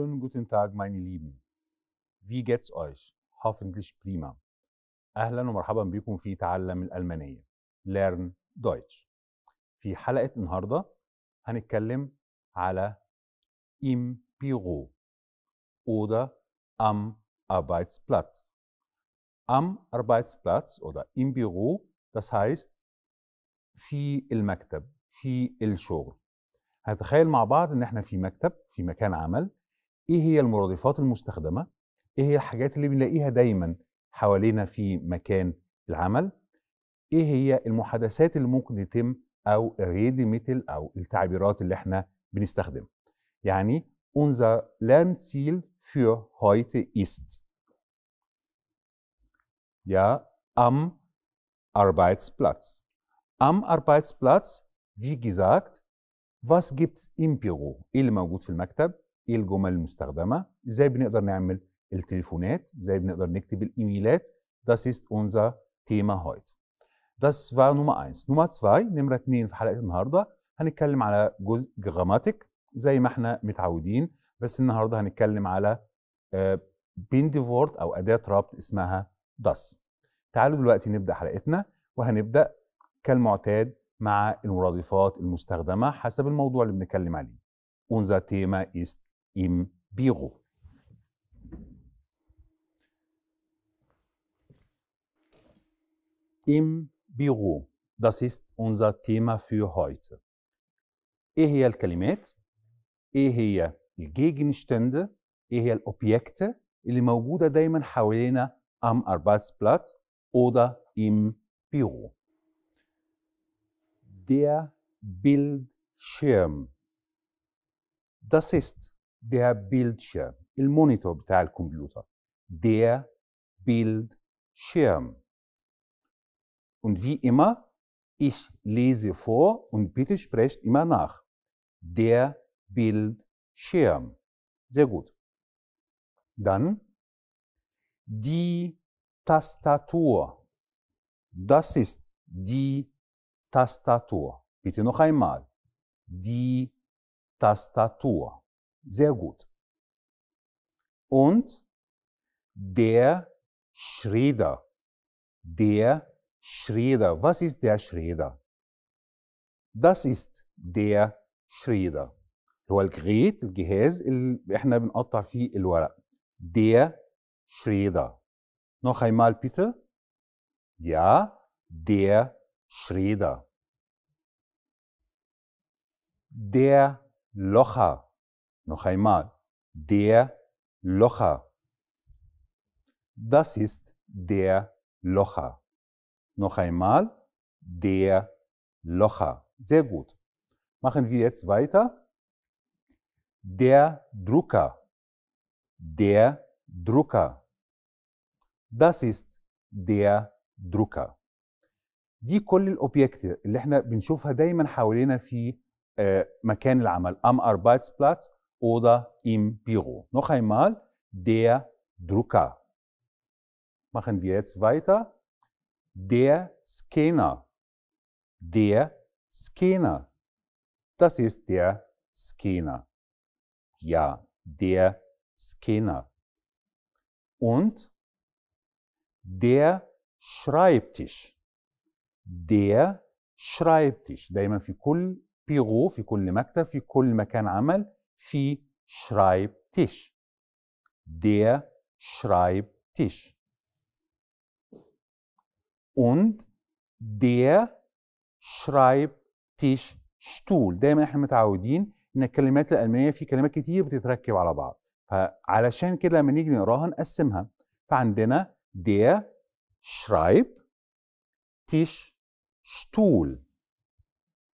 Schönen guten Tag, meine Lieben. Wie geht's euch? Hoffentlich prima. أهلا ومرحبا بكم في تعلم الألمانية Learn Deutsch. في حلقة النهاردة هنتكلم على im Büro oder am Arbeitsplatz. Am Arbeitsplatz oder im Büro, das heißt في المكتب في الشغل هنتخيل مع بعض ان احنا في مكتب في مكان عمل ايه هي المرادفات المستخدمه ايه هي الحاجات اللي بنلاقيها دايما حوالينا في مكان العمل ايه هي المحادثات اللي ممكن يتم او ريدي ميتل او التعبيرات اللي احنا بنستخدمها يعني unser Lernziel für heute ist ja am Arbeitsplatz. Am Arbeitsplatz, wie gesagt, was gibt's im Büro? اللي موجود في المكتب ايه الجمل المستخدمه ازاي بنقدر نعمل التليفونات ازاي بنقدر نكتب الايميلات داس ist unser Thema heute داس war Nummer 1 Nummer 2 نمره 2 في حلقه النهارده هنتكلم على جزء جراماتيك زي ما احنا متعودين بس النهارده هنتكلم على بيندي آه، بينديفورد او اداه ربط اسمها داس تعالوا دلوقتي نبدا حلقتنا وهنبدا كالمعتاد مع المرادفات المستخدمه حسب الموضوع اللي بنتكلم عليه Unser Thema ist im Büro. Im Büro, das ist unser Thema für heute. إيه هي الكلمات؟ إيه هي الجيجنشتنده؟ إيه هي الأوبيكت اللي موجودة دايما حوالينا am Arbeitsplatz oder im Büro. Der Bildschirm. Das ist der Bildschirm, il monitor بتاع Computer, der Bildschirm. Und wie immer, ich lese vor und bitte sprecht immer nach. Der Bildschirm. Sehr gut. Dann die Tastatur. Das ist die Tastatur. Bitte noch einmal. Die Tastatur sehr gut. Und der Schreder. der Schreder. was ist der Schreder? Das ist der Schreder. هو الجهاز اللي احنا بنقطع فيه الورق der Schreder. Noch einmal bitte. Ja, der Schreder. Der Locher. Noch einmal, der Locher. Das ist der Locher. Noch einmal, der Locher. Sehr gut. Machen wir jetzt weiter. Der Drucker. Der Drucker. Das ist der Drucker. دي كل الاوبجكت اللي احنا بنشوفها دايما حوالينا في مكان العمل ام اربايتس بلاتس oder im Büro. Noch einmal, der Drucker. Machen wir jetzt weiter. Der Scanner. Der Scanner. Das ist der Scanner. Ja, der Scanner. Und der Schreibtisch. Der Schreibtisch. Da دايما für كل Büro, für كل مكتب für كل مكان عمل في شرايب تيش Der شرايب تيش Und der schreibt Stuhl. دايما احنا متعودين ان الكلمات الالمانيه في كلمات كتير بتتركب على بعض فعلشان كده لما نيجي نقراها نقسمها فعندنا der schreibt Stuhl.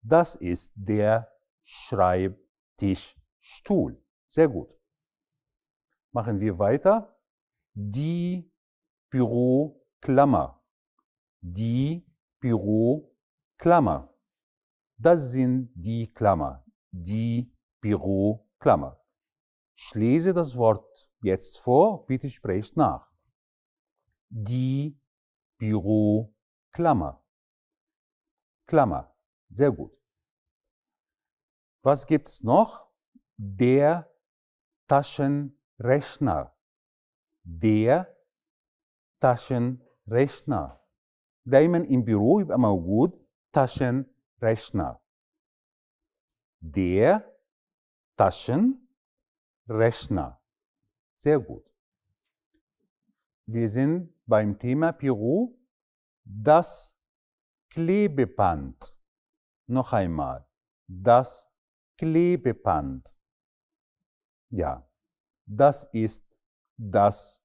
Das ist der Schreibtisch. Stuhl. Sehr gut. Machen wir weiter. Die Büroklammer. Die Büroklammer. Das sind die Klammer. Die Büroklammer. Ich lese das Wort jetzt vor, bitte sprecht nach. Die Büroklammer. Klammer. Sehr gut. Was gibt's noch? der Taschenrechner, der Taschenrechner. دايما im Büro immer gut Taschenrechner. Der Taschenrechner. Sehr gut. Wir sind beim Thema Büro. Das Klebeband. Noch einmal. Das Klebeband. Ja, das ist das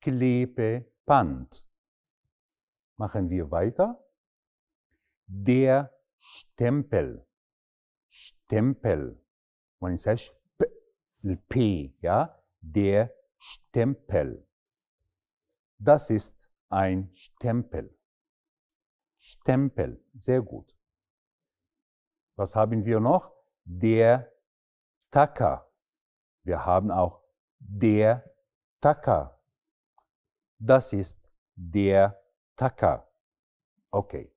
Klebeband. Machen wir weiter. Der Stempel. Stempel. Man sagt P, ja, der Stempel. Das ist ein Stempel. Stempel, sehr gut. Was haben wir noch? Der Tacker. Wir haben auch der Taka. Das ist der Taka. Okay.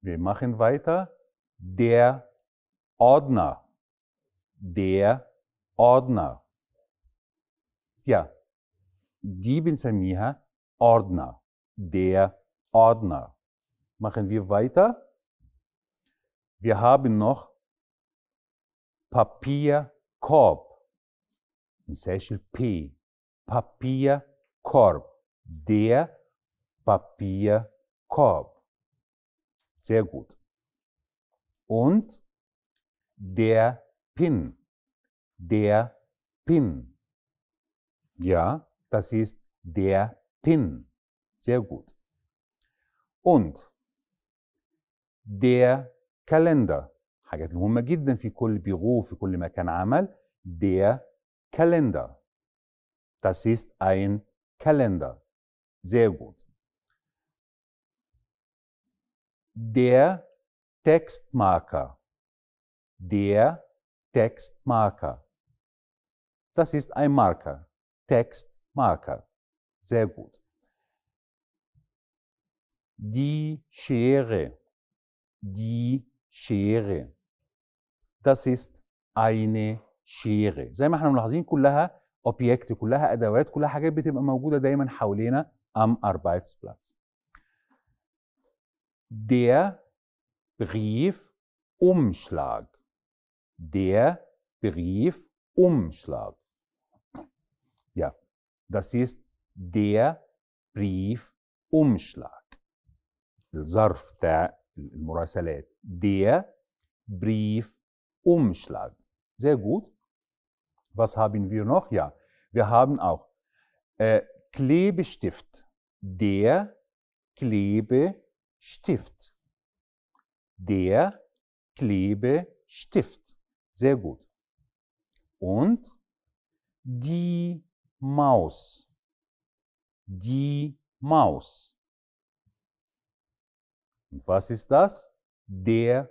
Wir machen weiter. Der Ordner. Der Ordner. Ja. Die bin Samiha, Ordner. Der Ordner. Machen wir weiter. Wir haben noch Papier Korb. Em Seychelles, P. Papierkorb, Der Papierkorb. Sehr gut. Und der Pin. Der Pin. Ja, das ist der Pin. Sehr gut. Und der Kalender. حاجات مهمة جدا في كل بيرو في كل مكان عمل der Kalender. Das ist ein Kalender. Sehr gut. Der Textmarker. Der Textmarker. Das ist ein Marker. Textmarker. Sehr gut. Die Schere. Die Schere. Das ist eine Schere زي ما احنا ملاحظين كلها اوبجكت كلها ادوات كلها حاجات بتبقى موجوده دايما حوالينا am Arbeitsplatz. Der Briefumschlag. Der Briefumschlag. Ja, das ist der Briefumschlag. الظرف بتاع المراسلات. Der Briefumschlag. Umschlag. Sehr gut. Was haben wir noch? Ja, wir haben auch äh, Klebestift. Der Klebestift. Der Klebestift. Sehr gut. Und die Maus. Die Maus. Und was ist das? Der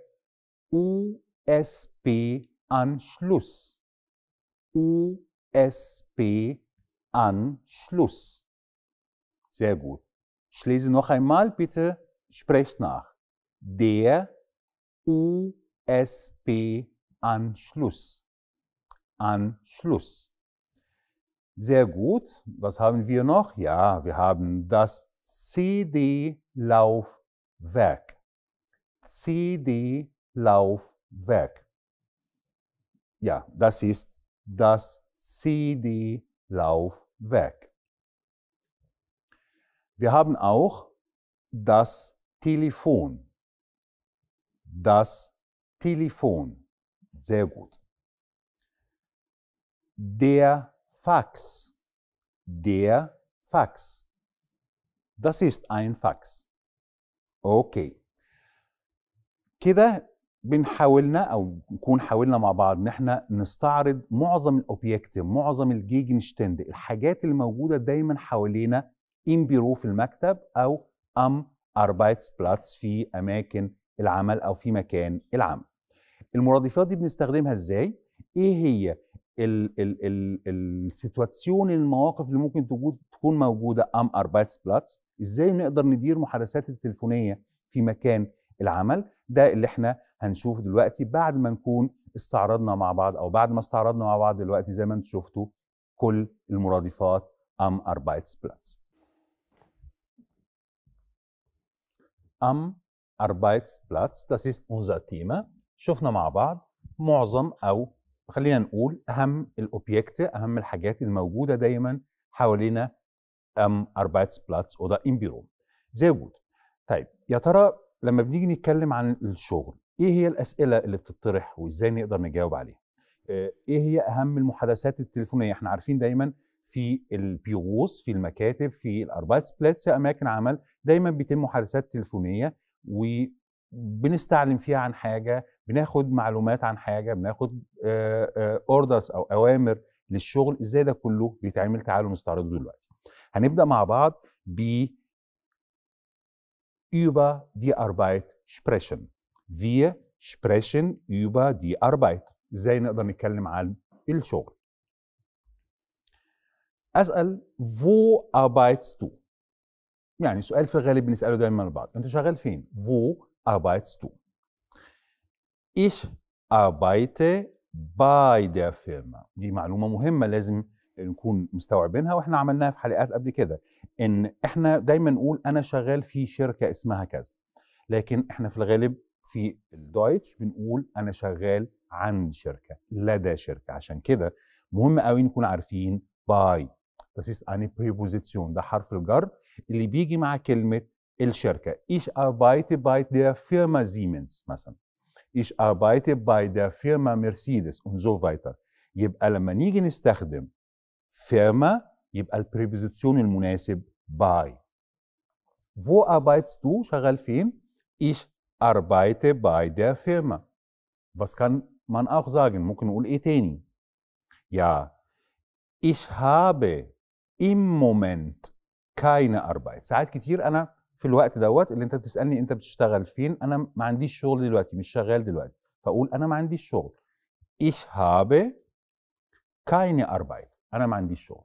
U USB-Anschluss. USB-Anschluss. Sehr gut. Ich lese noch einmal, bitte sprecht nach. Der USB-Anschluss. Anschluss. Sehr gut. Was haben wir noch? Ja, wir haben das CD-Laufwerk. CD-Laufwerk weg. Ja, das ist das CD-Laufwerk. Wir haben auch das Telefon. Das Telefon. Sehr gut. Der Fax. Der Fax. Das ist ein Fax. Okay. Kida بنحاولنا او نكون حاولنا مع بعض ان احنا نستعرض معظم الاوبجكتيف معظم الجيجنشتند الحاجات اللي موجوده دايما حوالينا ان بيرو في المكتب او ام اربايتس بلاتس في اماكن العمل او في مكان العمل المرادفات دي بنستخدمها ازاي ايه هي السيتواسيون المواقف اللي ممكن تكون موجوده ام اربايتس بلاتس ازاي نقدر ندير محادثات التليفونيه في مكان العمل ده اللي احنا هنشوف دلوقتي بعد ما نكون استعرضنا مع بعض او بعد ما استعرضنا مع بعض دلوقتي زي ما انتم شفتوا كل المرادفات ام ام Am Arbeitsplatz, das ist unser Thema. شفنا مع بعض معظم او خلينا نقول اهم الاوبجكت اهم الحاجات الموجوده دايما حوالينا ام بلاتس oder im Büro. زي وجود طيب يا ترى لما بنيجي نتكلم عن الشغل ايه هي الاسئله اللي بتطرح وازاي نقدر نجاوب عليها آه، ايه هي اهم المحادثات التليفونيه احنا عارفين دايما في البيغوص في المكاتب في الاربات بلاتس في اماكن عمل دايما بيتم محادثات تليفونيه وبنستعلم فيها عن حاجه بناخد معلومات عن حاجه بناخد اوردرز آه، آه، او اوامر للشغل ازاي ده كله بيتعمل تعالوا نستعرضه دلوقتي هنبدا مع بعض ب über die Arbeit sprechen Wir sprechen über die Arbeit. ازاي نقدر نتكلم عن الشغل اسال فو arbeitest du يعني سؤال في الغالب بنساله دايما لبعض انت شغال فين فو arbeitest du ich arbeite bei der Firma دي معلومه مهمه لازم نكون مستوعبينها واحنا عملناها في حلقات قبل كده ان احنا دايما نقول انا شغال في شركه اسمها كذا لكن احنا في الغالب في الدويتش بنقول انا شغال عند شركه لدى شركه عشان كده مهم قوي نكون عارفين باي das ist eine Präposition ده حرف الجر اللي بيجي مع كلمه الشركه ich arbeite bei der Firma Siemens مثلا ich arbeite bei der Firma Mercedes und so weiter يبقى لما نيجي نستخدم فيرما يبقى البريبوزيسيون المناسب باي wo arbeitest du شغال فين ich arbeite bei der Firma. Was kann man auch sagen? Mukn ul eteni. Ja, ich habe im Moment كاينة أربعة ساعات كتير أنا في الوقت دوت اللي أنت بتسألني أنت بتشتغل فين أنا ما عنديش شغل دلوقتي مش شغال دلوقتي فأقول أنا ما عنديش شغل ich habe keine Arbeit أنا ما عنديش شغل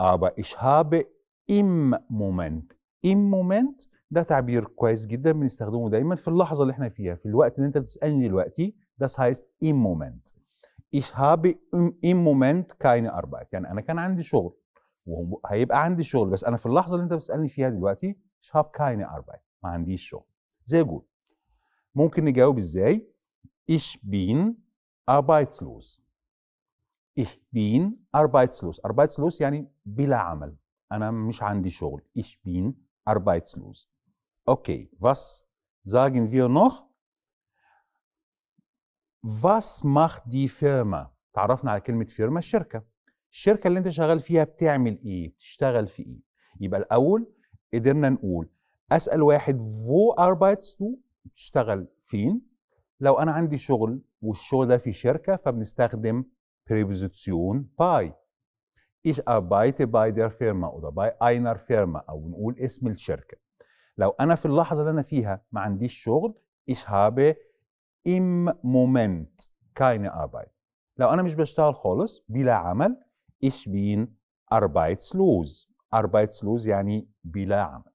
aber ich habe im Moment im Moment ده تعبير كويس جدا بنستخدمه دايما في اللحظه اللي احنا فيها في الوقت اللي انت بتسالني دلوقتي ده هايست im مومنت ايش هابي im مومنت كاين Arbeit يعني انا كان عندي شغل وهيبقى عندي شغل بس انا في اللحظه اللي انت بتسالني فيها دلوقتي ايش هاب كاين Arbeit ما عنديش شغل زي جود ممكن نجاوب ازاي ich ايش بين ich bin arbeitslos arbeitslos يعني بلا عمل انا مش عندي شغل بين bin arbeitslos Okay, was sagen wir noch? Was macht die Firma? تعرفنا على كلمة فيرما الشركة الشركة اللي انت شغال فيها بتعمل ايه بتشتغل في ايه يبقى الاول قدرنا نقول اسأل واحد فو أربايتس تو بتشتغل فين لو انا عندي شغل والشغل ده في شركة فبنستخدم preposition باي. ich arbeite bei der Firma oder bei einer Firma او نقول اسم الشركة لو انا في اللحظه اللي انا فيها ما عنديش شغل ايش هابي im Moment keine Arbeit لو انا مش بشتغل خالص بلا عمل ich bin arbeitslos arbeitslos يعني بلا عمل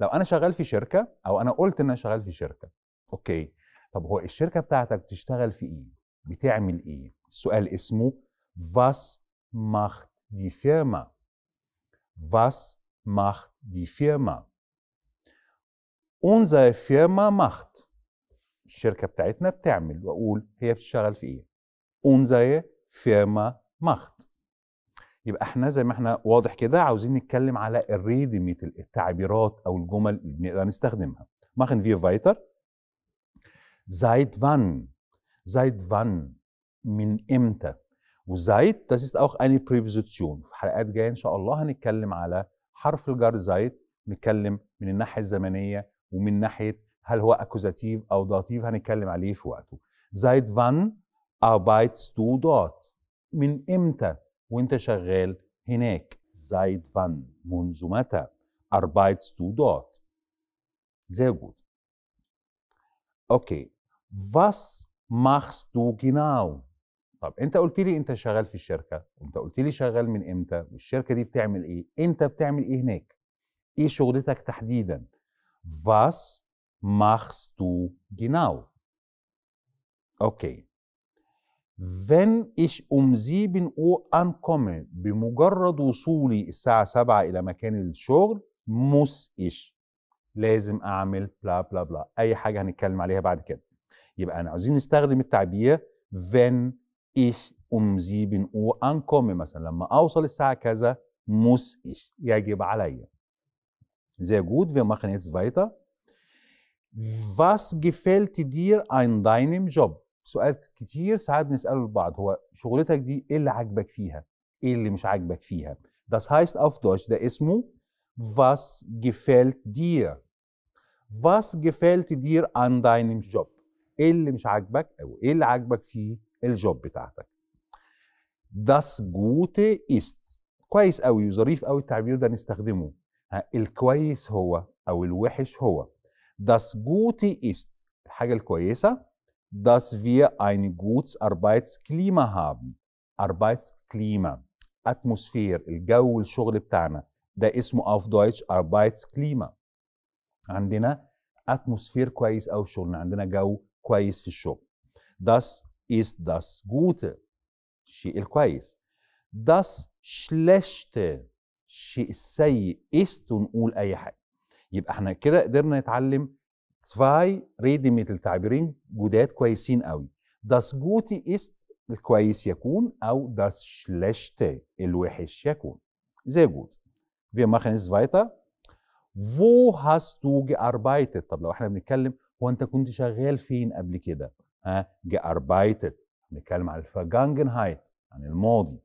لو انا شغال في شركه او انا قلت ان انا شغال في شركه اوكي طب هو الشركه بتاعتك بتشتغل في ايه بتعمل ايه السؤال اسمه was macht die Firma was macht die Firma unsere Firma macht الشركه بتاعتنا بتعمل واقول هي بتشتغل في ايه unsere Firma macht يبقى احنا زي ما احنا واضح كده عاوزين نتكلم على الريدميت التعبيرات او الجمل اللي بنقدر نستخدمها ماخن wir فايتر زايد فان زايد فان من امتى وزايد das ist auch eine Präposition في حلقات جايه ان شاء الله هنتكلم على حرف الجر زايد نتكلم من الناحيه الزمنيه ومن ناحيه هل هو اكوزاتيف او داتيف هنتكلم عليه في وقته زايد فان arbeitst تو دوت من امتى وانت شغال هناك زايد فان منذ متى arbeitst تو دوت sehr gut اوكي was ماخس تو genau طب انت قلت لي انت شغال في الشركه وانت قلت لي شغال من امتى والشركه دي بتعمل ايه انت بتعمل ايه هناك ايه شغلتك تحديدا Was machst du genau? Okay. Wenn ich um 7 Uhr ankomme, بمجرد وصولي الساعة 7 إلى مكان الشغل muss ich لازم أعمل بلا بلا بلا أي حاجة هنتكلم عليها بعد كده يبقى أنا عاوزين نستخدم التعبير wenn ich um 7 Uhr ankomme مثلا لما أوصل الساعة كذا muss ich يجب عليّ Sehr gut, wir machen jetzt weiter. Was gefällt dir an deinem job؟ سؤال كتير ساعات بنسأله لبعض هو شغلتك دي ايه اللي عاجبك فيها؟ ايه اللي مش عاجبك فيها؟ Das heißt auf Deutsch, ده اسمه Was gefällt dir? Was gefällt dir an deinem Job? ايه اللي مش عاجبك او ايه اللي عاجبك في الجوب بتاعتك؟ Das Gute ist كويس قوي وظريف قوي التعبير ده نستخدمه آه، الكويس هو او الوحش هو das Gute ist الحاجه الكويسه dass wir ein gutes Arbeitsklima haben Arbeitsklima اتموسفير الجو الشغل بتاعنا ده اسمه auf Deutsch Arbeitsklima عندنا اتموسفير كويس او شغلنا عندنا جو كويس في الشغل das ist das Gute الشيء الكويس das Schlechte الشيء السيء قست ونقول اي حاجه يبقى احنا كده قدرنا نتعلم zwei ريديميتل تعبيرين جداد كويسين قوي das gute ist الكويس يكون او das schlechte الوحش يكون sehr gut wir machen es weiter wo hast du gearbeitet طب لو احنا بنتكلم هو انت كنت شغال فين قبل كده ها gearbeitet على عن هايت عن الماضي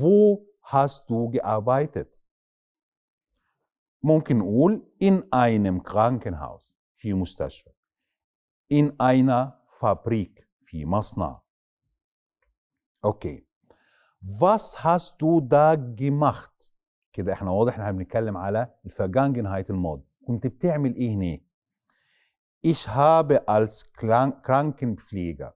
فو hast du gearbeitet? ممكن نقول in einem Krankenhaus في مستشفى in einer Fabrik في مصنع اوكي was hast du da gemacht كده احنا واضح احنا بنتكلم على الفاجانجنهايت الماضي كنت بتعمل ايه هناك ich habe als Krankenpfleger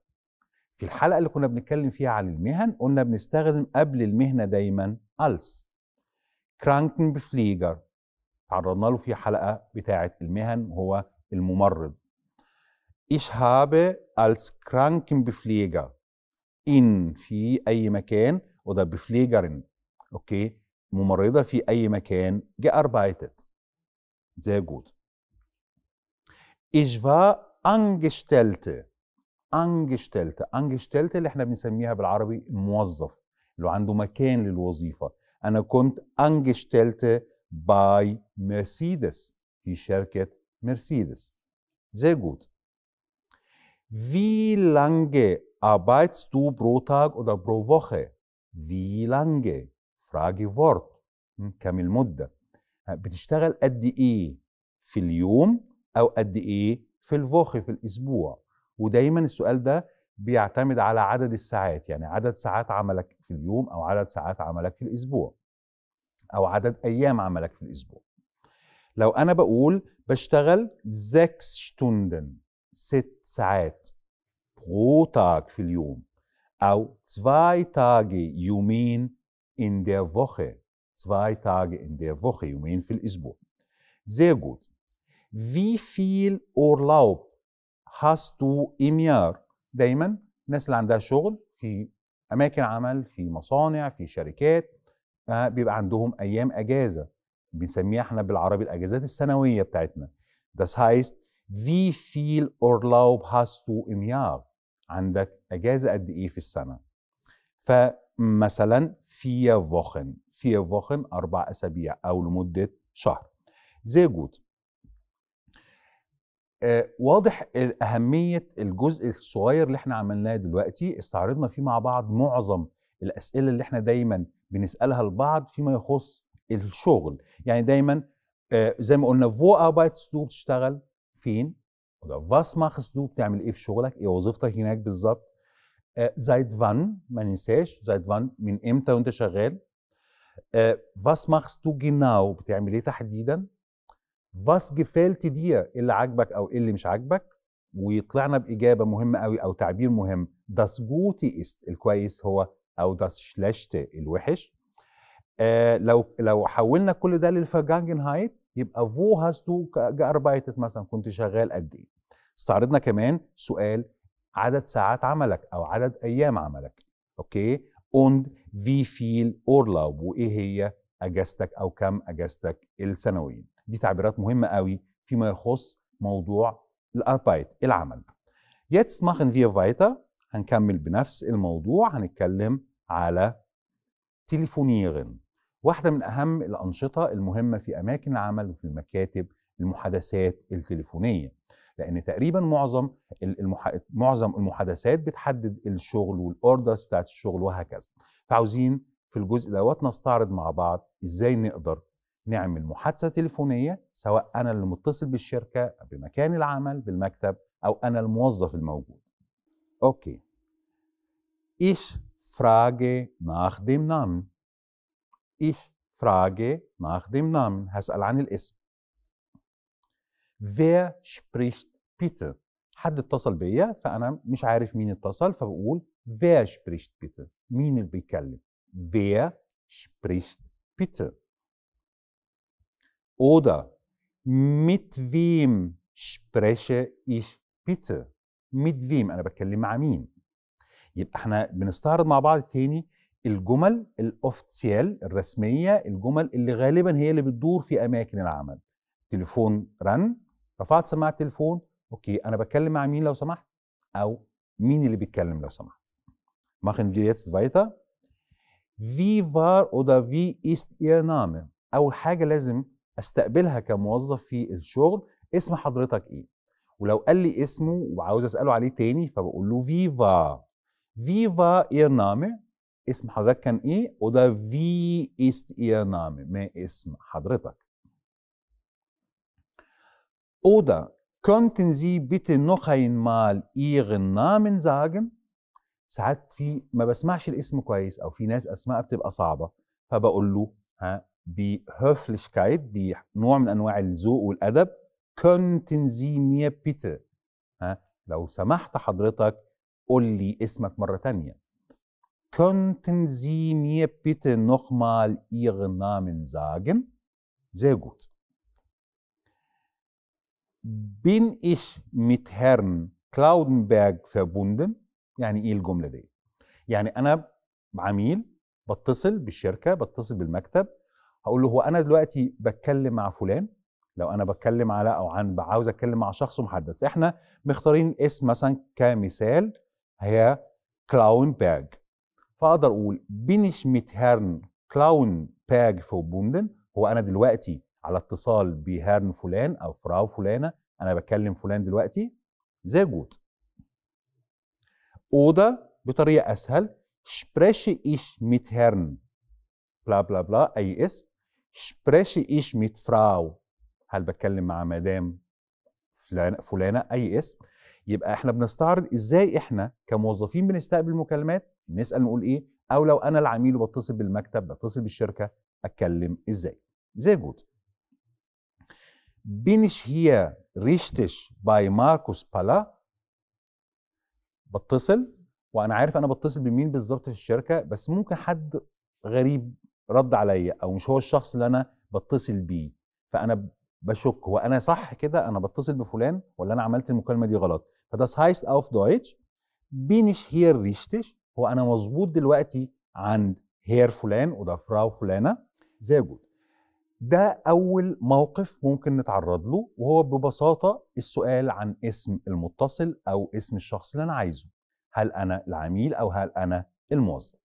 في الحلقه اللي كنا بنتكلم فيها عن المهن قلنا بنستخدم قبل المهنه دايما ألس كرانكن بفليجر تعرضنا له في حلقة بتاعة المهن هو الممرض إيش هابي ألس كرانكن بفليجر إن في أي مكان وده بفليجرن أوكي ممرضة في أي مكان جي أربايتت زي جود إيش فا أنجشتلت أنجشتلت أنجشتلت اللي احنا بنسميها بالعربي موظف اللي عنده مكان للوظيفة أنا كنت أنجشتلت باي مرسيدس في شركة مرسيدس جود في Wie lange arbeitest du pro Tag oder pro Woche? Wie lange? Fragewort. كم المدة؟ بتشتغل قد إيه في اليوم أو قد إيه في الفوخ في الأسبوع؟ ودايما السؤال ده بيعتمد على عدد الساعات يعني عدد ساعات عملك في اليوم او عدد ساعات عملك في الاسبوع او عدد ايام عملك في الاسبوع لو انا بقول بشتغل زكس شتوندن ست ساعات برو Tag في اليوم او zwei Tage يومين in der Woche zwei Tage in der Woche يومين في الاسبوع sehr gut wie viel Urlaub hast du im Jahr دايما الناس اللي عندها شغل في اماكن عمل في مصانع في شركات بيبقى عندهم ايام اجازه بنسميها احنا بالعربي الاجازات السنويه بتاعتنا Das heißt, في فيل اورلاوب hast تو عندك اجازه قد ايه في السنه؟ فمثلا في فوخن في فوخن اربع اسابيع او لمده شهر. زي gut. آه، واضح اهميه الجزء الصغير اللي احنا عملناه دلوقتي استعرضنا فيه مع بعض معظم الاسئله اللي احنا دايما بنسالها لبعض فيما يخص الشغل يعني دايما آه، زي ما قلنا فو اربايتس دو بتشتغل فين فاس ماخس دو بتعمل ايه في شغلك ايه وظيفتك هناك بالظبط آه، زايد فان ما ننساش زايد فان من امتى وانت شغال فاس ماخس دو جيناو بتعمل ايه تحديدا فاس فالت دي اللي عاجبك او اللي مش عاجبك ويطلعنا باجابه مهمه قوي او تعبير مهم داس جوتي است الكويس هو او داس شلشت الوحش آه لو لو حولنا كل ده هايت يبقى فو هاز du جاربايتت مثلا كنت شغال قد ايه استعرضنا كمان سؤال عدد ساعات عملك او عدد ايام عملك اوكي اوند في فيل اورلاب وايه هي اجازتك او كم اجازتك السنويه دي تعبيرات مهمة قوي فيما يخص موضوع الأربايت العمل Jetzt machen wir weiter هنكمل بنفس الموضوع هنتكلم على تليفونيرن واحدة من أهم الأنشطة المهمة في أماكن العمل وفي المكاتب المحادثات التليفونية لأن تقريبا معظم المح... معظم المحادثات بتحدد الشغل والأوردرز بتاعت الشغل وهكذا فعاوزين في الجزء دوت نستعرض مع بعض إزاي نقدر نعمل محادثه تليفونيه سواء انا اللي متصل بالشركه بمكان العمل بالمكتب او انا الموظف الموجود اوكي ايش فراجي ناخ dem Namen ايش فراجي ناخ dem Namen هسال عن الاسم wer spricht bitte حد اتصل بيا فانا مش عارف مين اتصل فبقول wer spricht bitte مين اللي بيتكلم wer spricht bitte Oder mit wem spreche ich bitte? mit wem انا بتكلم مع مين يبقى احنا بنستعرض مع بعض تاني الجمل الاوفيسيال الرسميه الجمل اللي غالبا هي اللي بتدور في اماكن العمل تليفون رن رفعت سماعه التليفون اوكي انا بتكلم مع مين لو سمحت او مين اللي بيتكلم لو سمحت ماخن wir jetzt weiter wie war oder wie ist ihr Name اول حاجه لازم استقبلها كموظف في الشغل اسم حضرتك ايه ولو قال لي اسمه وعاوز اساله عليه تاني فبقول له فيفا فيفا اير نامي اسم حضرتك كان ايه وده في ايست اير نامي ما اسم حضرتك oder كونتن زي bitte نوخاين مال ايرن نامن ساجن ساعات في ما بسمعش الاسم كويس او في ناس اسماء بتبقى صعبه فبقول له ها بهوفلشكايت بنوع من انواع الذوق والادب كونتن زي ميا بيتر ها لو سمحت حضرتك قول لي اسمك مره تانية كونتن زي ميا بيتر مال ihren نامن زاجن زي جوت بين ايش ميت هيرن كلاودنبرغ verbunden يعني ايه الجمله دي يعني انا عميل بتصل بالشركه بتصل بالمكتب هقول له هو انا دلوقتي بتكلم مع فلان لو انا بتكلم على او عن عاوز اتكلم مع شخص محدد احنا مختارين اسم مثلا كمثال هي كلاون باج فاقدر اقول بين ich كلاون باج فو بوندن هو انا دلوقتي على اتصال بهرن فلان او فراو فلانه انا بكلم فلان دلوقتي زي جود اودا بطريقه اسهل شبريش ايش mit بلا بلا بلا اي اسم spreche ايش ميت فراو هل بتكلم مع مدام فلانة, أي اسم يبقى احنا بنستعرض ازاي احنا كموظفين بنستقبل مكالمات نسأل نقول ايه او لو انا العميل وبتصل بالمكتب بتصل بالشركة اتكلم ازاي زي جود بينش هي ريشتش باي ماركوس بالا بتصل وانا عارف انا بتصل بمين بالظبط في الشركه بس ممكن حد غريب رد عليا او مش هو الشخص اللي انا بتصل بيه فانا بشك هو انا صح كده انا بتصل بفلان ولا انا عملت المكالمه دي غلط فده هايست اوف دويتش بينش هير ريشتش هو انا مظبوط دلوقتي عند هير فلان وده فراو فلانه زي جود ده اول موقف ممكن نتعرض له وهو ببساطه السؤال عن اسم المتصل او اسم الشخص اللي انا عايزه هل انا العميل او هل انا الموظف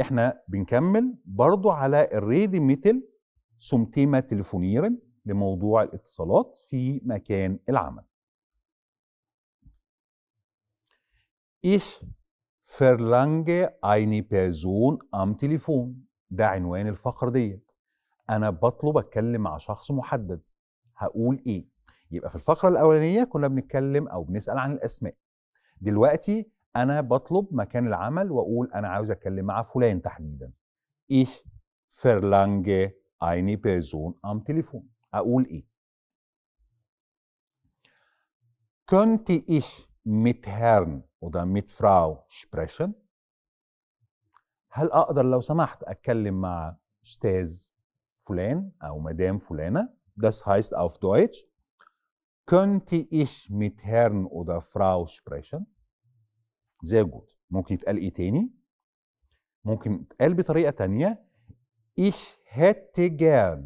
احنا بنكمل برضو على الريدي ميتل سمتيما تليفونيرن لموضوع الاتصالات في مكان العمل ايش فرلانج ايني Person ام تليفون ده عنوان الفقرة ديت أنا بطلب أتكلم مع شخص محدد هقول إيه؟ يبقى في الفقرة الأولانية كنا بنتكلم أو بنسأل عن الأسماء دلوقتي انا بطلب مكان العمل واقول انا عاوز اتكلم مع فلان تحديدا ايش فرلانج ايني بيرسون ام تليفون اقول ايه كنت ايش ميت هيرن oder mit Frau sprechen هل اقدر لو سمحت اتكلم مع استاذ فلان او مدام فلانه das heißt auf deutsch كنت ich mit Herrn oder Frau sprechen زي الجود ممكن يتقال ايه تاني ممكن يتقال بطريقه تانية ich hätte gern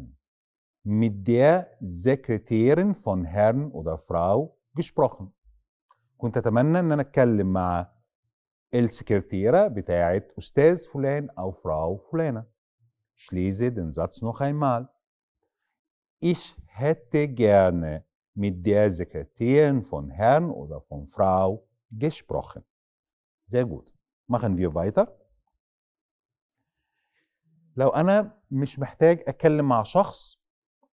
mit der Sekretärin von Herrn oder Frau gesprochen كنت اتمنى ان انا اتكلم مع السكرتيرة بتاعة أستاذ فلان أو فراو فلانة. Schließe den Satz noch einmal. Ich hätte gerne mit der Sekretärin von Herrn oder von Frau gesprochen. Sehr gut. Machen wir weiter. لو انا مش محتاج اتكلم مع شخص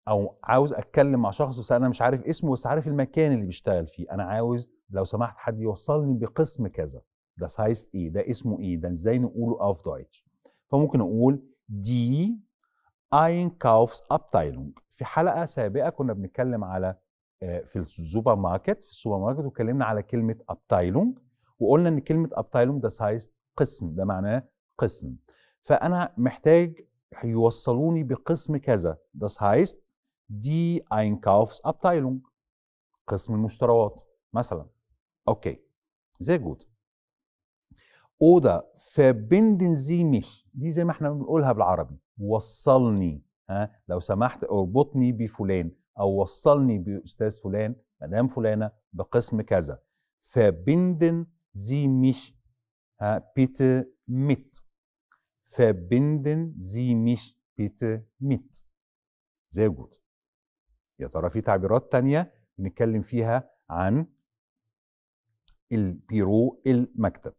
او عاوز اتكلم مع شخص بس انا مش عارف اسمه بس عارف المكان اللي بيشتغل فيه انا عاوز لو سمحت حد يوصلني بقسم كذا das heißt ايه ده اسمه ايه ده ازاي نقوله اوف دويتش فممكن اقول دي اين ابتايلونج في حلقه سابقه كنا بنتكلم على آه، في السوبر ماركت في السوبر ماركت واتكلمنا على كلمه ابتايلونج وقلنا ان كلمه ابتايلوم ده سايز قسم ده معناه قسم فانا محتاج يوصلوني بقسم كذا ده دي اين كاوفس ابتايلونج قسم المشتروات مثلا اوكي زي جود oder فبندن زي مش دي زي ما احنا بنقولها بالعربي وصلني ها لو سمحت اربطني بفلان او وصلني باستاذ فلان مدام فلانه بقسم كذا فبندن Sie mich, äh, bitte mit. Verbinden Sie mich bitte mit. sehr gut. يا ترى في تعبيرات تانية نتكلم فيها عن البيرو المكتب.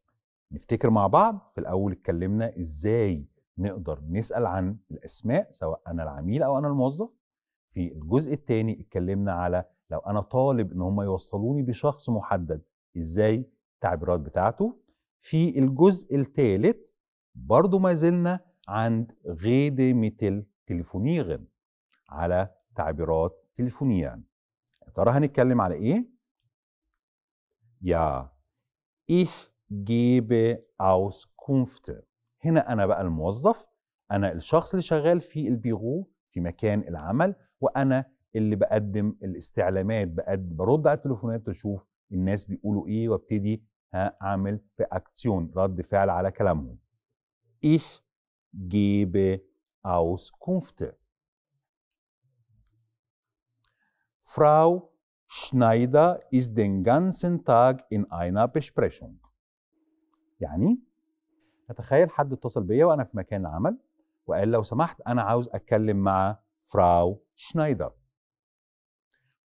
نفتكر مع بعض في الأول اتكلمنا إزاي نقدر نسأل عن الأسماء سواء أنا العميل أو أنا الموظف. في الجزء الثاني اتكلمنا على لو أنا طالب إن هم يوصلوني بشخص محدد إزاي التعبيرات بتاعته في الجزء الثالث برضو ما زلنا عند غيد ميتل تليفونيغن على تعبيرات تليفونيان يا ترى هنتكلم على ايه يا ich gebe كونفت هنا انا بقى الموظف انا الشخص اللي شغال في البيغو في مكان العمل وانا اللي بقدم الاستعلامات برد على التليفونات تشوف الناس بيقولوا ايه وابتدي هعمل رياكسيون رد فعل على كلامهم ich gebe auskunft Frau Schneider ist den ganzen Tag in einer Besprechung. يعني نتخيل حد اتصل بيا وانا في مكان العمل وقال لو سمحت انا عاوز اتكلم مع فراو شنايدر.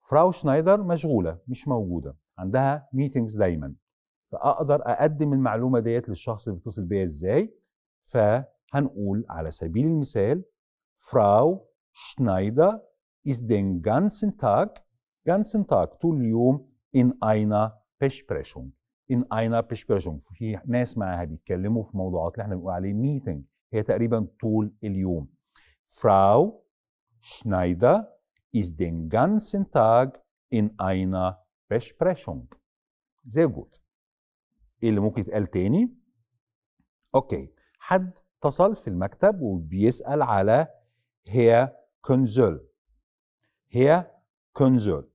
فراو شنايدر مشغوله مش موجوده عندها ميتينجز دايما فاقدر اقدم المعلومه ديت للشخص اللي بيتصل بيا ازاي فهنقول على سبيل المثال فراو شنايدر ist den ganzen Tag ganzen Tag طول اليوم in einer Besprechung in einer Besprechung في ناس معاها بيتكلموا في موضوعات اللي احنا بنقول عليه meeting هي تقريبا طول اليوم فراو شنايدر ist den ganzen Tag in einer Besprechung. Sehr gut. ايه اللي ممكن يتقال تاني اوكي حد اتصل في المكتب وبيسال على هي كونزول هي كونزول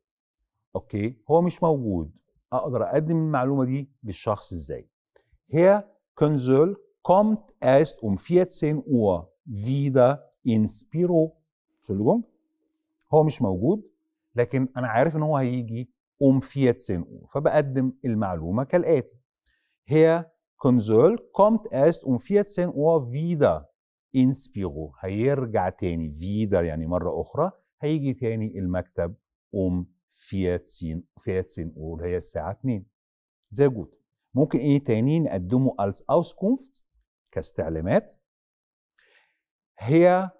اوكي هو مش موجود اقدر اقدم المعلومه دي للشخص ازاي هي كونزول كومت است ام 14 Uhr wieder ins Büro. Entschuldigung. هو مش موجود لكن انا عارف ان هو هيجي ام 14 اور فبقدم المعلومه كالاتي Herr Konsul kommt erst um 14 Uhr wieder ins Büro هيرجع تاني wieder يعني مرة أخرى هيجي تاني المكتب um 14 14 Uhr اللي هي الساعة 2 زي gut ممكن إيه تاني نقدمه als Auskunft كاستعلامات Herr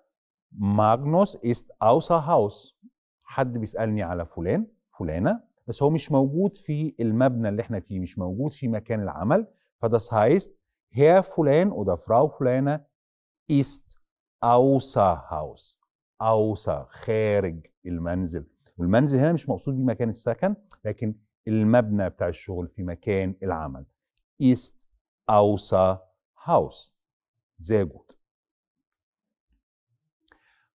Magnus ist außer Haus حد بيسألني على فلان فلانة بس هو مش موجود في المبنى اللي احنا فيه مش موجود في مكان العمل فداس هايست هي فلان oder فراو فلانة ايست اوسا هاوس اوسا خارج المنزل والمنزل هنا مش مقصود بيه مكان السكن لكن المبنى بتاع الشغل في مكان العمل ايست اوسا هاوس زي جود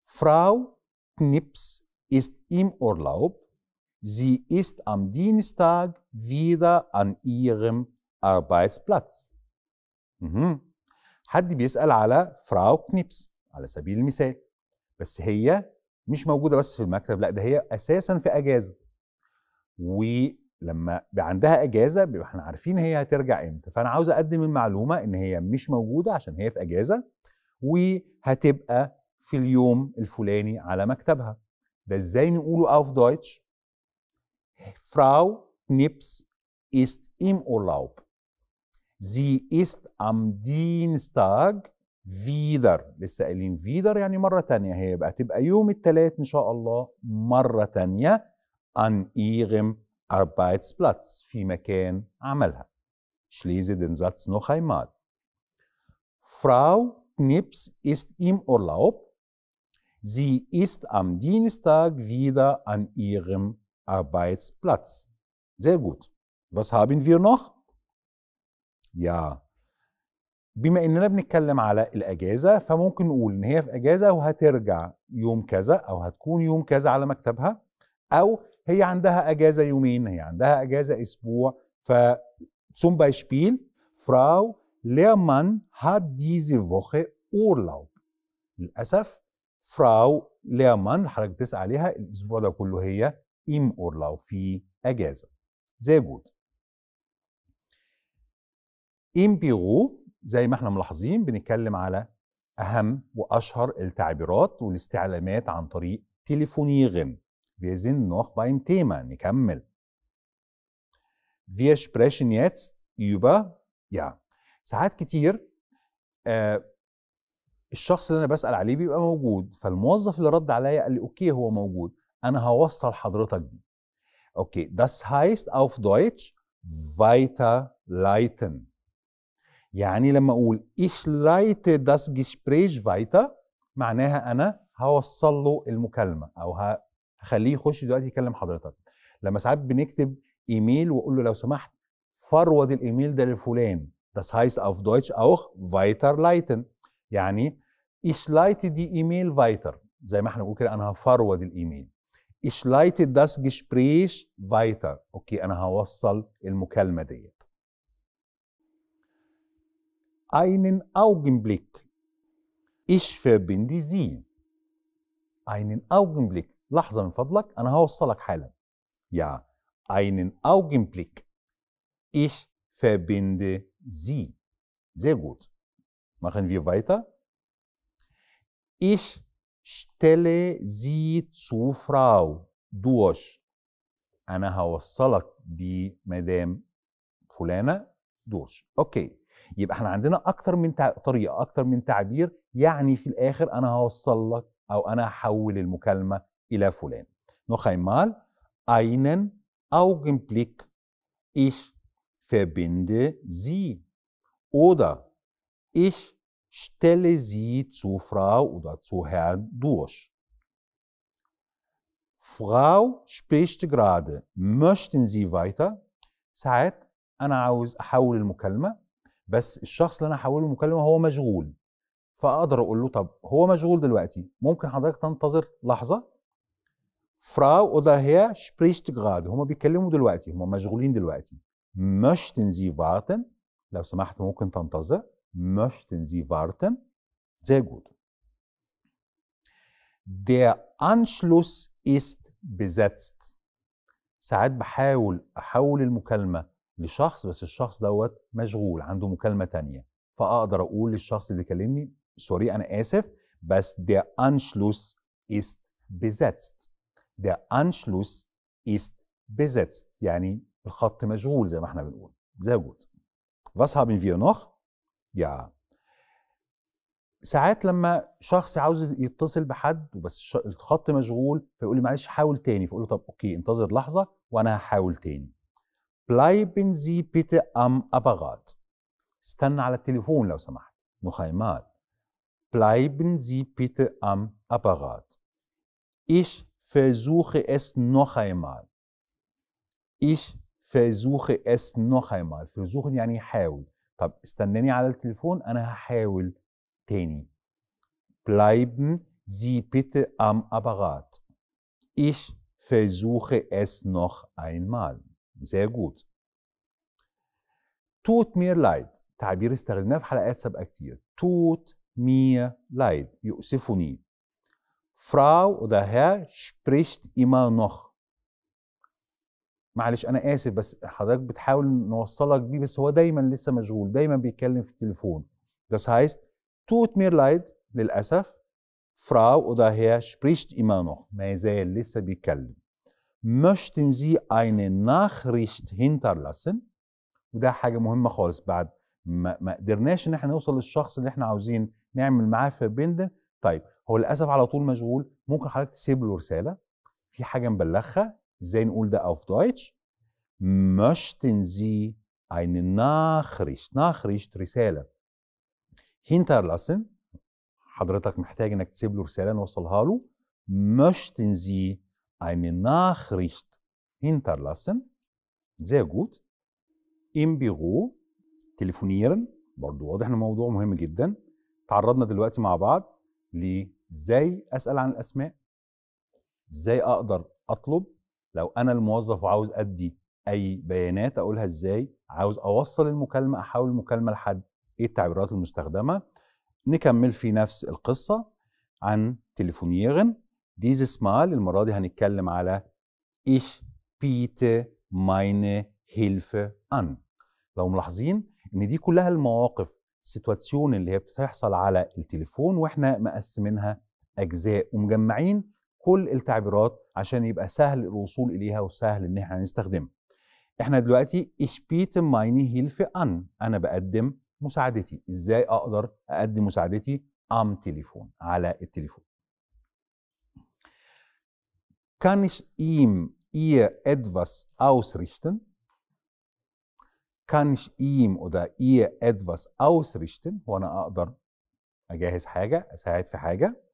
فراو Knips ايست ايم Urlaub Sie ist am Dienstag wieder an ihrem Arbeitsplatz. Mhm. حد بيسأل على فراو كنيبس على سبيل المثال بس هي مش موجودة بس في المكتب لا ده هي أساسا في أجازة ولما عندها أجازة بيبقى احنا عارفين هي هترجع إمتى فأنا عاوز أقدم المعلومة إن هي مش موجودة عشان هي في أجازة وهتبقى في اليوم الفلاني على مكتبها ده ازاي نقوله أوف Deutsch Frau Knips ist im Urlaub. Sie ist am Dienstag wieder. لسه قايلين wieder يعني مرة تانية هي يبقى تبقى يوم الثلاث إن شاء الله مرة تانية an ihrem Arbeitsplatz في مكان عملها. Ich lese den Satz noch einmal. Frau Knips ist im Urlaub. Sie ist am Dienstag wieder an ihrem Arbeitsplatz. Sehr gut. Was haben wir noch? Ja. بما اننا بنتكلم على الاجازه فممكن نقول ان هي في اجازه وهترجع يوم كذا او هتكون يوم كذا على مكتبها او هي عندها اجازه يومين هي عندها اجازه اسبوع ف zum Beispiel Frau Lehrmann hat diese Woche Urlaub للاسف Frau Lehrmann حضرتك بتسأل عليها الاسبوع ده كله هي im urlaub في اجازه زي جود im Büro زي ما احنا ملاحظين بنتكلم على اهم واشهر التعبيرات والاستعلامات عن طريق تليفونيغن Wir sind noch beim Thema. نكمل. Wir sprechen jetzt über ja. ساعات كتير آه الشخص اللي انا بسال عليه بيبقى موجود فالموظف اللي رد عليا قال لي اوكي هو موجود انا هوصل حضرتك اوكي داس هايست اوف auf Deutsch weiterleiten. يعني لما اقول ايش لايت داس جيشبريش weiter معناها انا هوصل له المكالمه او هخليه يخش دلوقتي يكلم حضرتك. لما ساعات بنكتب ايميل واقول له لو سمحت فرود الايميل ده لفلان. هايست اوف auf Deutsch auch weiterleiten. يعني ايش لايت دي ايميل فايتر weiter. زي ما احنا بنقول كده انا هفرود الايميل. ich leite das Gespräch weiter. Okay, أنا هوصل المكالمة ديت. Einen Augenblick. Ich verbinde Sie. Einen Augenblick. لحظة من فضلك أنا هوصلك حالا. Ja, einen Augenblick. Ich verbinde Sie. Sehr gut. Machen wir weiter. Ich stelle sie zu Frau دوش انا هوصلك بمدام فلانه دوش اوكي يبقى احنا عندنا اكتر من تع... طريقه اكتر من تعبير يعني في الاخر انا هوصل لك او انا هحول المكالمه الى فلان noch اينن او جمبليك ich verbinde sie oder ich stelle sie zu Frau oder zu Herrn durch. Frau spricht gerade möchten Sie weiter ساعات أنا عاوز أحول المكالمة بس الشخص اللي أنا هحوله المكالمة هو مشغول فأقدر أقول له طب هو مشغول دلوقتي ممكن حضرتك تنتظر لحظة Frau oder Herr spricht gerade هما بيتكلموا دلوقتي هما مشغولين دلوقتي möchten Sie warten لو سمحت ممكن تنتظر möchten Sie warten? Sehr gut. Der Anschluss ist besetzt. ساعات بحاول احول المكالمه لشخص بس الشخص دوت مشغول عنده مكالمه تانية فاقدر اقول للشخص اللي كلمني سوري انا اسف بس der Anschluss ist besetzt. Der Anschluss ist besetzt يعني الخط مشغول زي ما احنا بنقول. Sehr gut. Was haben wir noch? يا ساعات لما شخص عاوز يتصل بحد بس الخط مشغول فيقول لي معلش حاول تاني فاقول له طب اوكي انتظر لحظه وانا هحاول تاني bleiben Sie بيت ام Apparat استنى على التليفون لو سمحت noch einmal bleiben بيت ام am ايش ich versuche es noch einmal ich versuche es noch einmal يعني حاول طب استناني على التليفون انا هحاول تاني bleiben Sie bitte am Apparat. Ich versuche es noch einmal. Sehr gut. Tut mir leid. تعبير استخدمناه في حلقات سابقه كتير. Tut mir leid. يؤسفني. Frau oder Herr spricht immer noch. معلش انا اسف بس حضرتك بتحاول نوصلك بيه بس هو دايما لسه مشغول دايما بيتكلم في التليفون داس هايست توت مير لايد للاسف فراو oder هي شبريشت ايمانوخ noch ما زال لسه بيتكلم möchten Sie eine Nachricht hinterlassen وده حاجة مهمة خالص بعد ما, ما قدرناش ان احنا نوصل للشخص اللي احنا عاوزين نعمل معاه في ده طيب هو للاسف على طول مشغول ممكن حضرتك تسيب له رسالة في حاجة مبلغها ازاي نقول ده auf Deutsch? Möchten Sie eine Nachricht, Nachricht رسالة hinterlassen حضرتك محتاج انك تسيب له رسالة نوصلها له Möchten Sie eine Nachricht hinterlassen? Sehr gut. Im Büro telefonieren برضو واضح ان الموضوع مهم جدا تعرضنا دلوقتي مع بعض لازاي اسال عن الاسماء ازاي اقدر اطلب لو انا الموظف وعاوز ادي اي بيانات اقولها ازاي عاوز اوصل المكالمه احول المكالمه لحد ايه التعبيرات المستخدمه نكمل في نفس القصه عن تليفونيرن ديز سمال المره دي هنتكلم على ايش بيت ماين هيلف ان لو ملاحظين ان دي كلها المواقف سيتواسيون اللي هي بتحصل على التليفون واحنا مقسمينها اجزاء ومجمعين كل التعبيرات عشان يبقى سهل الوصول اليها وسهل ان احنا نستخدمها احنا دلوقتي ich biete meine Hilfe an انا بقدم مساعدتي ازاي اقدر اقدم مساعدتي am تليفون على التليفون kann ich ihm ihr etwas ausrichten kann ich ihm oder ihr etwas ausrichten وانا اقدر اجهز حاجه اساعد في حاجه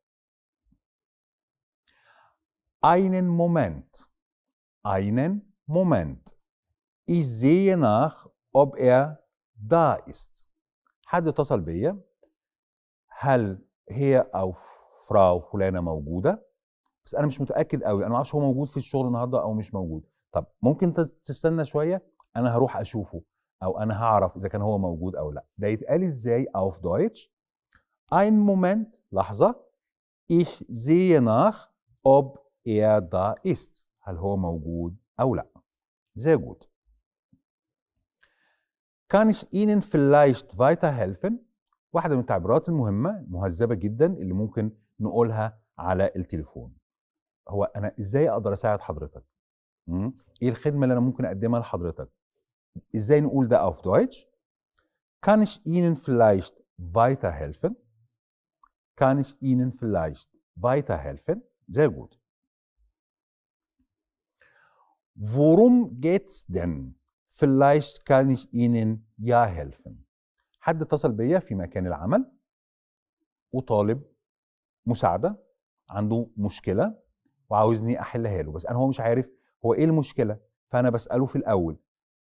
einen Moment. Einen Moment. Ich sehe nach, ob er da ist. حد اتصل بيا هل هي او فراو فلانه موجوده بس انا مش متاكد قوي انا ما اعرفش هو موجود في الشغل النهارده او مش موجود طب ممكن تستنى شويه انا هروح اشوفه او انا هعرف اذا كان هو موجود او لا ده يتقال ازاي اوف Deutsch ein Moment لحظه ich sehe nach ob اير دا ايست هل هو موجود او لا sehr gut إينن ich ihnen vielleicht weiterhelfen واحده من التعبيرات المهمه مهذبه جدا اللي ممكن نقولها على التليفون هو انا ازاي اقدر اساعد حضرتك ايه الخدمه اللي انا ممكن اقدمها لحضرتك ازاي نقول ده أوف دويتش كانش إينن فلايشت vielleicht weiterhelfen كانش إينن فلايشت فايتا هيلفن زي جود Worum geht's denn? Vielleicht kann ich Ihnen ja helfen. حد اتصل بيا في مكان العمل وطالب مساعده عنده مشكله وعاوزني احلها له بس انا هو مش عارف هو ايه المشكله فانا بساله في الاول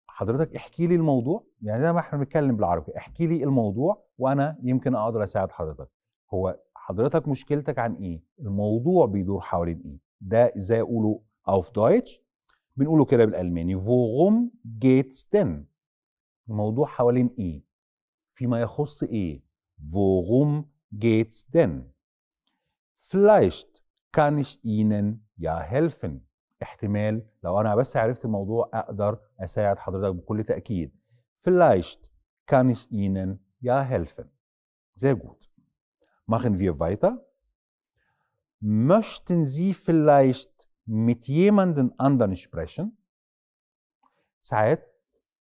حضرتك احكي لي الموضوع يعني زي ما احنا بنتكلم بالعربي احكي لي الموضوع وانا يمكن اقدر اساعد حضرتك هو حضرتك مشكلتك عن ايه الموضوع بيدور حوالين ايه ده ازاي اقوله auf Deutsch بنقوله كده بالالماني فوغوم جيتس دن الموضوع حوالين ايه فيما يخص ايه فوغوم جيتس دن فلايشت كانش اينن يا ja احتمال لو انا بس عرفت الموضوع اقدر اساعد حضرتك بكل تاكيد فلايشت كانش اينن يا هيلفن زي sehr ماخن machen wir weiter möchten sie vielleicht mit jemanden anderen sprechen ساعات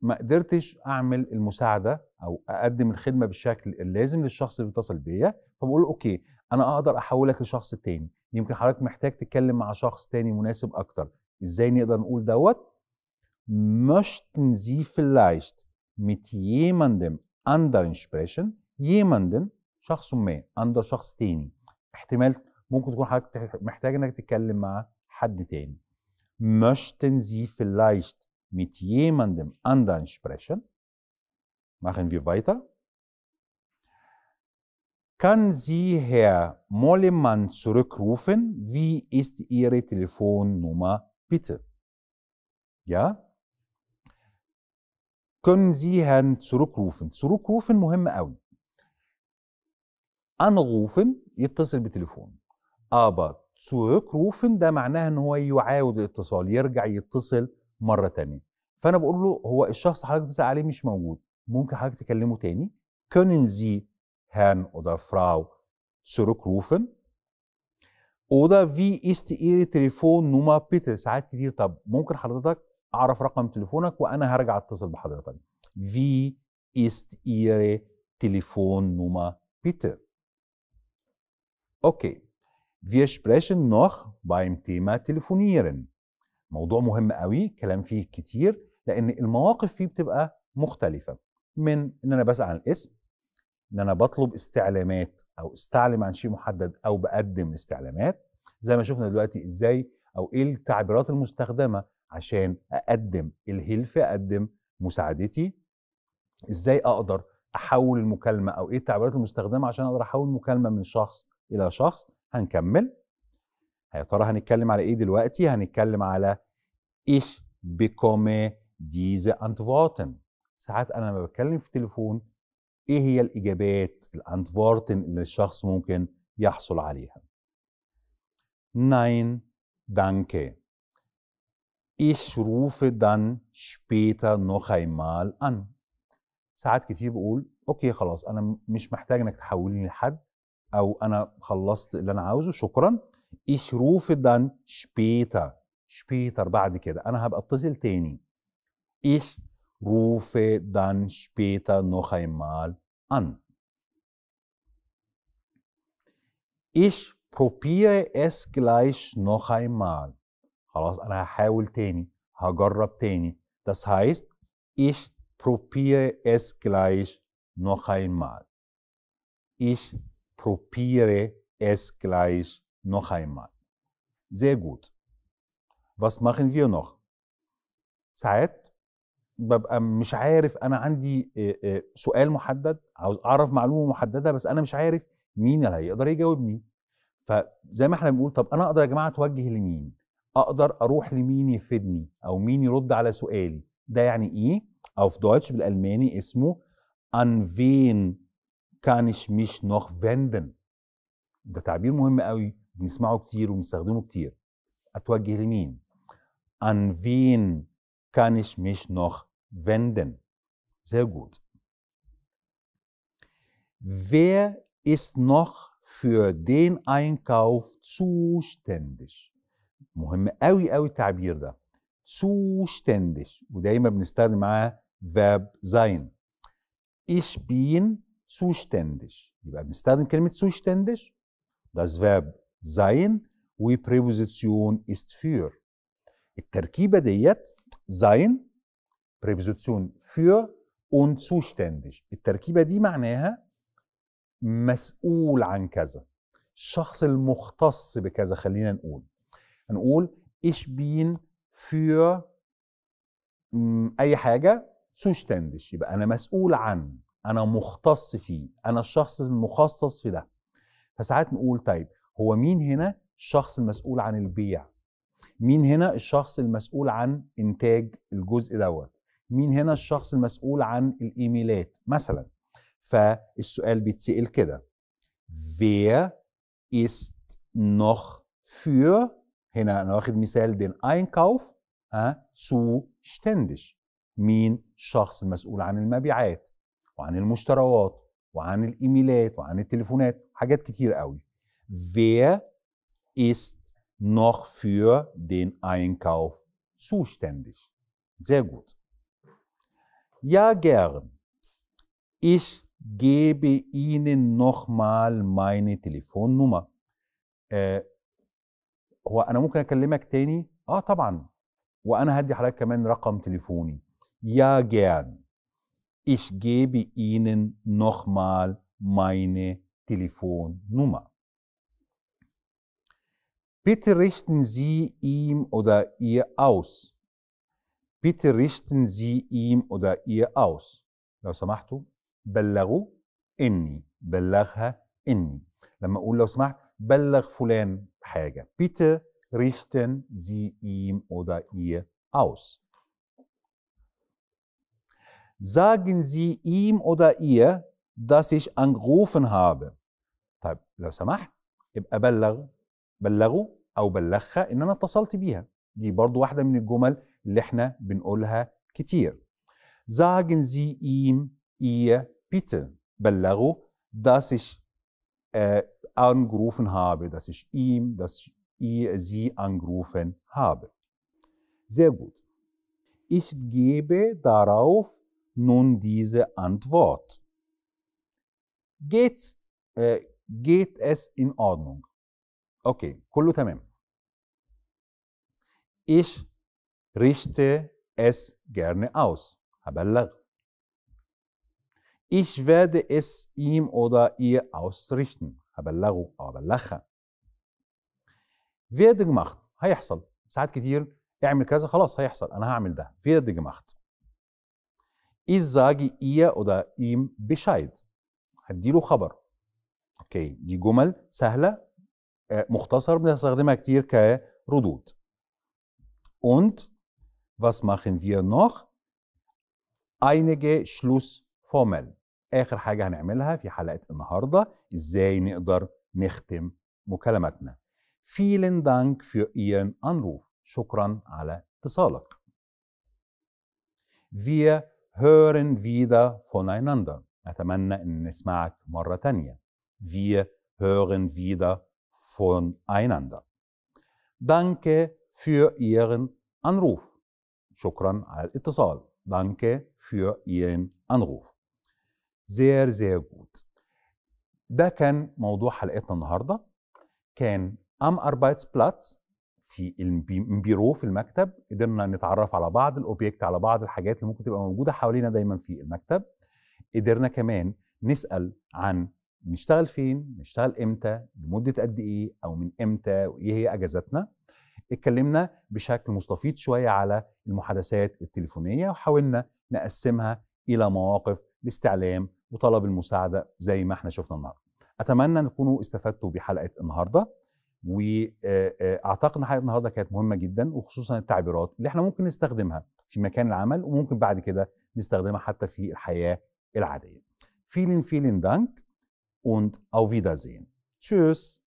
ما قدرتش اعمل المساعده او اقدم الخدمه بالشكل اللازم للشخص اللي بيتصل بيا فبقول اوكي انا اقدر احولك لشخص تاني يمكن حضرتك محتاج تتكلم مع شخص تاني مناسب اكتر ازاي نقدر نقول دوت مش Sie اللايست mit jemandem anderen sprechen jemanden شخص ما اندر شخص تاني احتمال ممكن تكون حضرتك محتاج انك تتكلم مع حدتين möchten Sie vielleicht mit jemandem anderen sprechen? Machen wir weiter. Kann sie Herr Mollemann zurückrufen? Wie ist Ihre Telefonnummer bitte? Ja? Können Sie Herrn zurückrufen? Zurückrufen, مهم قوي. Anrufen, يتصل بالتليفون. Aber سويكروفن ده معناها ان هو يعاود الاتصال يرجع يتصل مره تانية فانا بقول له هو الشخص حضرتك بتسال عليه مش موجود ممكن حضرتك تكلمه تاني هان Sie فراو سوروك روفن zurückrufen في است اير تليفون نوما بيتر ساعات كتير طب ممكن حضرتك اعرف رقم تليفونك وانا هرجع اتصل بحضرتك في است اير تليفون نوما بيتر اوكي Wir sprechen noch beim Thema Telefonieren. موضوع مهم قوي كلام فيه كتير لان المواقف فيه بتبقى مختلفه من ان انا بسال عن الاسم ان انا بطلب استعلامات او استعلم عن شيء محدد او بقدم استعلامات زي ما شفنا دلوقتي ازاي او ايه التعبيرات المستخدمه عشان اقدم الهلف اقدم مساعدتي ازاي اقدر احول المكالمه او ايه التعبيرات المستخدمه عشان اقدر احول المكالمه من شخص الى شخص هنكمل يا ترى هنتكلم على ايه دلوقتي هنتكلم على ايش بكومي ديز انتفورتن ساعات انا لما بتكلم في تليفون ايه هي الاجابات الانتفورتن اللي الشخص ممكن يحصل عليها ناين دانكي ايش روف دان شبيتر نو einmal ان ساعات كتير بقول اوكي خلاص انا مش محتاج انك تحولني لحد او انا خلصت اللي انا عاوزه شكرا ich rufe dann später später بعد كده انا هبقى اتصل تاني ich rufe dann später noch einmal an ich probiere es gleich noch einmal خلاص انا هحاول تاني هجرب تاني das heißt ich probiere es gleich noch einmal ich probiere es gleich noch einmal. Sehr gut. Was machen wir noch؟ ساعات ببقى ähm, مش عارف انا عندي سؤال محدد عاوز اعرف معلومه محدده بس انا مش عارف مين اللي هيقدر يجاوبني فزي ما احنا بنقول طب انا اقدر يا جماعه اتوجه لمين اقدر اروح لمين يفيدني او مين يرد على سؤالي ده يعني ايه او في دويتش بالالماني اسمه ان فين kann ich mich noch wenden ده تعبير مهم قوي بنسمعه كتير وبنستخدمه كتير اتوجه لمين an wen kann ich mich noch wenden sehr gut wer ist noch für den Einkauf zuständig مهم قوي قوي التعبير ده zuständig ودايما بنستخدم معاه verb sein ich bin zuständig. يبقى بنستخدم كلمة zuständig das verb sein وبريبوزيسيون ist für. التركيبة ديت sein präposition für und zuständig. التركيبة دي معناها مسؤول عن كذا. الشخص المختص بكذا خلينا نقول. هنقول ich bin für اي حاجه zuständig يبقى انا مسؤول عن انا مختص فيه انا الشخص المخصص في ده فساعات نقول طيب هو مين هنا الشخص المسؤول عن البيع مين هنا الشخص المسؤول عن انتاج الجزء دوت مين هنا الشخص المسؤول عن الايميلات مثلا فالسؤال بيتسال كده wer ist noch für هنا انا واخد مثال den Einkauf ها zuständig مين الشخص المسؤول عن المبيعات وعن المشتريات وعن الايميلات وعن التليفونات حاجات كتير قوي wer ist noch für den Einkauf zuständig sehr gut ja gern ich gebe Ihnen nochmal meine Telefonnummer. äh, هو أنا ممكن أكلمك تاني؟ آه طبعًا وأنا هدي حضرتك كمان رقم تليفوني. يا جان ich gebe Ihnen nochmal meine Telefonnummer. Bitte richten Sie ihm oder ihr aus. Bitte richten Sie ihm oder ihr aus. لو سمحتوا بلغوا inni, بلغها inni. لما أقول لو سمحت بلغ فلان حاجة. Bitte richten Sie ihm oder ihr aus. sagen Sie ihm oder ihr, dass ich angerufen habe. طيب لو سمحت ابقى بلغ بلغه او بلغها ان انا اتصلت بيها دي برضو واحده من الجمل اللي احنا بنقولها كتير sagen Sie ihm ihr bitte بلغه dass ich äh, angerufen habe dass ich ihm dass ich ihr sie angerufen habe sehr gut ich gebe darauf nun diese Antwort. Geht's, äh, geht es in Ordnung? Okay, kullu tamam. Ich richte es gerne aus. Haballag. Ich werde es ihm oder ihr ausrichten. هبلغه او ابلغها فيردج مخت هيحصل ساعات كتير اعمل كذا خلاص هيحصل انا هعمل ده فيردج مخت izsage ihr oder ihm Bescheid هديله خبر اوكي دي جمل سهله آه، مختصر بنستخدمها كتير كردود und was machen wir noch einige Schlussformel اخر حاجه هنعملها في حلقه النهارده ازاي نقدر نختم مكالمتنا vielen Dank für ihren Anruf شكرا على اتصالك wir hören wieder voneinander. Wir hören wieder voneinander. Danke für Ihren Anruf. شكرا على الاتصال. Danke für Ihren Anruf. Sehr, sehr gut. ده كان موضوع حلقتنا النهاردة. kann am Arbeitsplatz في البيرو في المكتب قدرنا نتعرف على بعض الاوبجكت على بعض الحاجات اللي ممكن تبقى موجوده حوالينا دايما في المكتب قدرنا كمان نسال عن نشتغل فين نشتغل امتى لمده قد ايه او من امتى وايه هي اجازاتنا اتكلمنا بشكل مستفيض شويه على المحادثات التليفونيه وحاولنا نقسمها الى مواقف الاستعلام وطلب المساعده زي ما احنا شفنا النهارده اتمنى ان تكونوا استفدتوا بحلقه النهارده واعتقد ان حلقه النهارده كانت مهمه جدا وخصوصا التعبيرات اللي احنا ممكن نستخدمها في مكان العمل وممكن بعد كده نستخدمها حتى في الحياه العاديه. فيلين فيلين دانك und auf Wiedersehen. Tschüss.